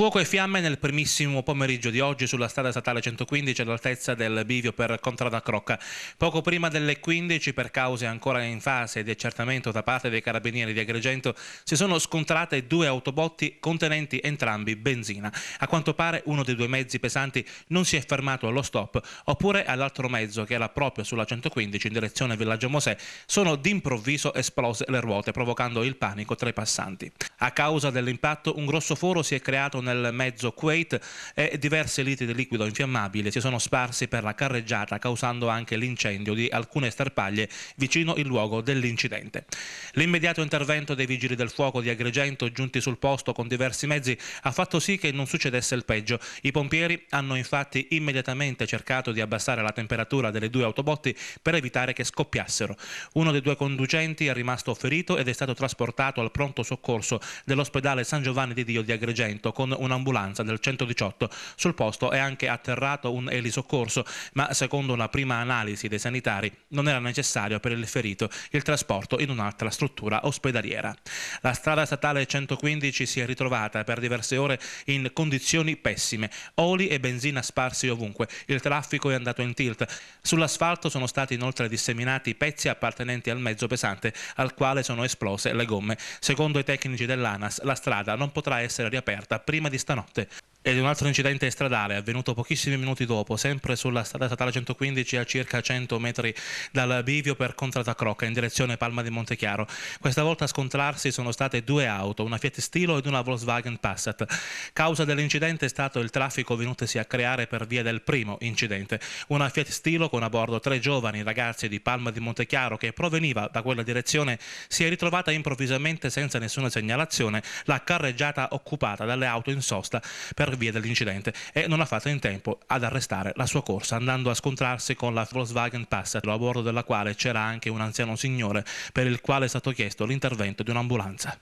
Fuoco e fiamme nel primissimo pomeriggio di oggi sulla strada statale 115 all'altezza del bivio per Contrada Crocca. Poco prima delle 15, per cause ancora in fase di accertamento da parte dei carabinieri di Agrigento, si sono scontrate due autobotti contenenti entrambi benzina. A quanto pare uno dei due mezzi pesanti non si è fermato allo stop, oppure all'altro mezzo che era proprio sulla 115 in direzione Villaggio Mosè, sono d'improvviso esplose le ruote, provocando il panico tra i passanti. A causa dell'impatto un grosso foro si è creato nel nel mezzo Kuwait e diverse litri di liquido infiammabile si sono sparsi per la carreggiata causando anche l'incendio di alcune starpaglie vicino il luogo dell'incidente. L'immediato intervento dei vigili del fuoco di Agrigento giunti sul posto con diversi mezzi ha fatto sì che non succedesse il peggio. I pompieri hanno infatti immediatamente cercato di abbassare la temperatura delle due autobotti per evitare che scoppiassero. Uno dei due conducenti è rimasto ferito ed è stato trasportato al pronto soccorso dell'ospedale San Giovanni di Dio di Agrigento con un'ambulanza del 118. Sul posto è anche atterrato un elisoccorso, ma secondo una prima analisi dei sanitari non era necessario per il ferito il trasporto in un'altra struttura ospedaliera. La strada statale 115 si è ritrovata per diverse ore in condizioni pessime, oli e benzina sparsi ovunque, il traffico è andato in tilt. Sull'asfalto sono stati inoltre disseminati pezzi appartenenti al mezzo pesante al quale sono esplose le gomme. Secondo i tecnici dell'ANAS la strada non potrà essere riaperta prima prima di stanotte ed un altro incidente stradale avvenuto pochissimi minuti dopo, sempre sulla strada statale 115 a circa 100 metri dal bivio per Contrata Crocca in direzione Palma di Montechiaro. Questa volta a scontrarsi sono state due auto, una Fiat Stilo ed una Volkswagen Passat. Causa dell'incidente è stato il traffico venutesi a creare per via del primo incidente. Una Fiat Stilo con a bordo tre giovani ragazzi di Palma di Montechiaro che proveniva da quella direzione si è ritrovata improvvisamente senza nessuna segnalazione la carreggiata occupata dalle auto in sosta per per via dell'incidente e non ha fatto in tempo ad arrestare la sua corsa andando a scontrarsi con la Volkswagen Passat a bordo della quale c'era anche un anziano signore per il quale è stato chiesto l'intervento di un'ambulanza.